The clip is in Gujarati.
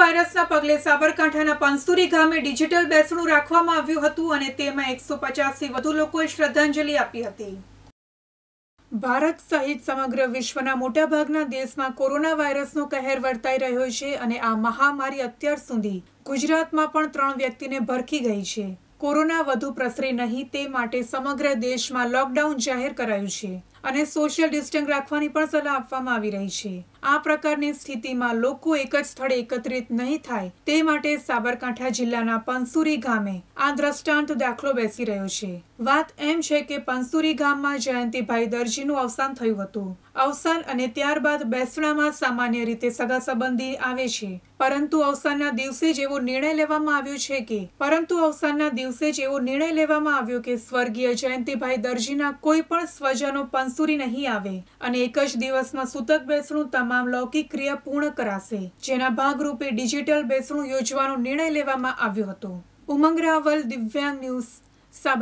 વાયરસના પગલે સાબરકાંઠાના પાનસુરી ગામે ડિજિટલ બેસણું રાખવામાં આવ્યું હતું અને તેમાં એકસો પચાસથી વધુ લોકોએ શ્રદ્ધાંજલિ આપી હતી ભારત સહિત સમગ્ર વિશ્વના મોટાભાગના દેશમાં કોરોના વાયરસનો કહેર વર્તાઈ રહ્યો છે અને આ મહામારી અત્યાર સુધી ગુજરાતમાં પણ ત્રણ વ્યક્તિને ભરખી ગઈ છે કોરોના વધુ પ્રસરે નહીં તે માટે સમગ્ર દેશમાં લોકડાઉન જાહેર કરાયું છે અને સોશિયલ ડિસ્ટન્સ રાખવાની પણ સલાહ આપવામાં આવી રહી છે આ પ્રકારની સ્થિતિમાં લોકો એક જ સ્થળે એકત્રિત નહીં થાય તે માટે સાબરકાંઠા જિલ્લાના પંસુરી ગામે આ દ્રષ્ટાંત દાખલો બેસી રહ્યો છે વાત એમ છે કે પંસુરી ગામમાં જયંતિભાઈ દરજીનું અવસાન થયું હતું અવસાન અને ત્યારબાદ બેસણામાં સામાન્ય રીતે સગા સંબંધી આવે છે પરંતુ અવસાનના દિવસે જ એવો નિર્ણય લેવામાં આવ્યો છે કે પરંતુ અવસાનના દિવસે જ એવો નિર્ણય લેવામાં આવ્યો કે સ્વર્ગીય જયંતિભાઈ દરજીના કોઈ પણ સ્વજનો પંસ મંસૂરી નહીં આવે અને એક જ દિવસમાં સૂતક બેસણું તમામ લૌકિક ક્રિયા પૂર્ણ કરાશે જેના ભાગરૂપે ડિજિટલ બેસણું યોજવાનો નિર્ણય લેવામાં આવ્યો હતો ઉમંગ રાવલ દિવ્યાંગ ન્યૂઝ સાબર